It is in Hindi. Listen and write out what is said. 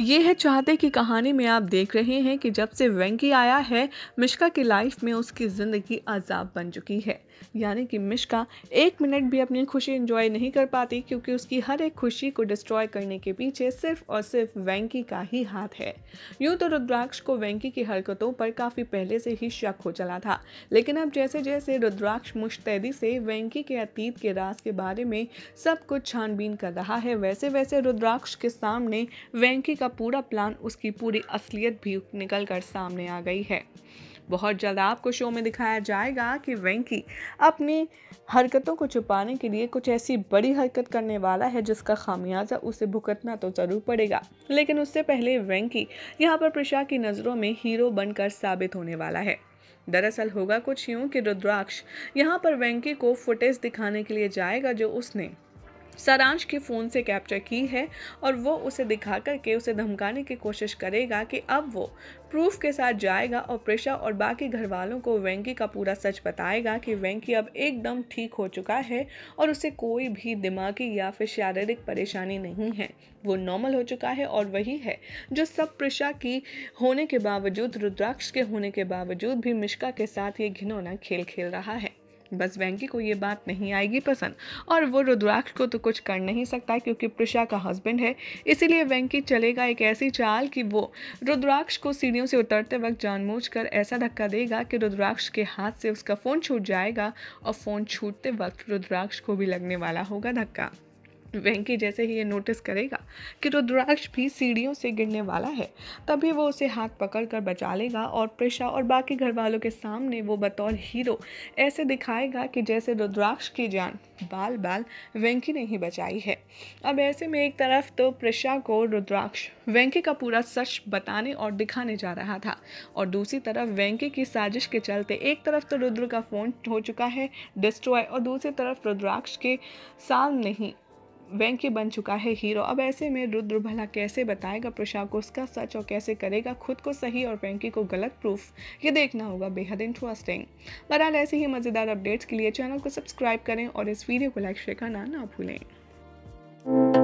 ये है चाहते की कहानी में आप देख रहे हैं कि जब से वेंकी आया है मिश्का की लाइफ में उसकी ज़िंदगी अजाब बन चुकी है यानी कि मिश्का एक मिनट भी अपनी खुशी एंजॉय नहीं कर पाती क्योंकि उसकी हर एक खुशी को डिस्ट्रॉय करने के पीछे सिर्फ और सिर्फ वेंकी का ही हाथ है यूँ तो रुद्राक्ष को वेंकी की हरकतों पर काफ़ी पहले से ही शक हो चला था लेकिन अब जैसे जैसे रुद्राक्ष मुश्तैदी से वेंकी के अतीत के राज के बारे में सब कुछ छानबीन कर रहा है वैसे वैसे रुद्राक्ष के सामने वेंकी उसका पूरा प्लान उसकी पूरी असलियत भी निकल कर सामने आ गई है बहुत जल्द आपको शो में दिखाया जाएगा कि वेंकी अपनी हरकतों को छुपाने के लिए कुछ ऐसी बड़ी हरकत करने वाला है जिसका खामियाजा उसे भुगतना तो ज़रूर पड़ेगा लेकिन उससे पहले वेंकी यहाँ पर प्रशा की नज़रों में हीरो बनकर साबित होने वाला है दरअसल होगा कुछ यूँ कि रुद्राक्ष यहाँ पर वेंकी को फुटेज दिखाने के लिए जाएगा जो उसने सारांश के फ़ोन से कैप्चर की है और वो उसे दिखा करके उसे धमकाने की कोशिश करेगा कि अब वो प्रूफ के साथ जाएगा और प्रेशा और बाकी घर वालों को वेंकी का पूरा सच बताएगा कि वेंकी अब एकदम ठीक हो चुका है और उसे कोई भी दिमागी या फिर शारीरिक परेशानी नहीं है वो नॉर्मल हो चुका है और वही है जो सब प्रेशा की होने के बावजूद रुद्राक्ष के होने के बावजूद भी मिश्का के साथ ये घिनौना खेल खेल रहा है बस वेंकी को ये बात नहीं आएगी पसंद और वो रुद्राक्ष को तो कुछ कर नहीं सकता क्योंकि प्रशा का हस्बैंड है इसीलिए वेंकी चलेगा एक ऐसी चाल कि वो रुद्राक्ष को सीढ़ियों से उतरते वक्त जानबूझ कर ऐसा धक्का देगा कि रुद्राक्ष के हाथ से उसका फ़ोन छूट जाएगा और फ़ोन छूटते वक्त रुद्राक्ष को भी लगने वाला होगा धक्का वेंकी जैसे ही ये नोटिस करेगा कि रुद्राक्ष भी सीढ़ियों से गिरने वाला है तभी वो उसे हाथ पकड़ कर बचा लेगा और प्रिशा और बाकी घर वालों के सामने वो बतौर हीरो ऐसे दिखाएगा कि जैसे रुद्राक्ष की जान बाल बाल वेंकी ने ही बचाई है अब ऐसे में एक तरफ तो प्रिशा को रुद्राक्ष वेंकी का पूरा सच बताने और दिखाने जा रहा था और दूसरी तरफ वेंकी की साजिश के चलते एक तरफ तो रुद्र का फ़ोन हो चुका है डिस्ट्रॉय और दूसरी तरफ रुद्राक्ष के सामने ही वेंकी बन चुका है हीरो अब ऐसे में रुद्र भला कैसे बताएगा प्रशा को उसका सच और कैसे करेगा खुद को सही और वेंकी को गलत प्रूफ ये देखना होगा बेहद इंटरेस्टिंग बहरहाल ऐसे ही मज़ेदार अपडेट्स के लिए चैनल को सब्सक्राइब करें और इस वीडियो को लाइक शेयर करना ना भूलें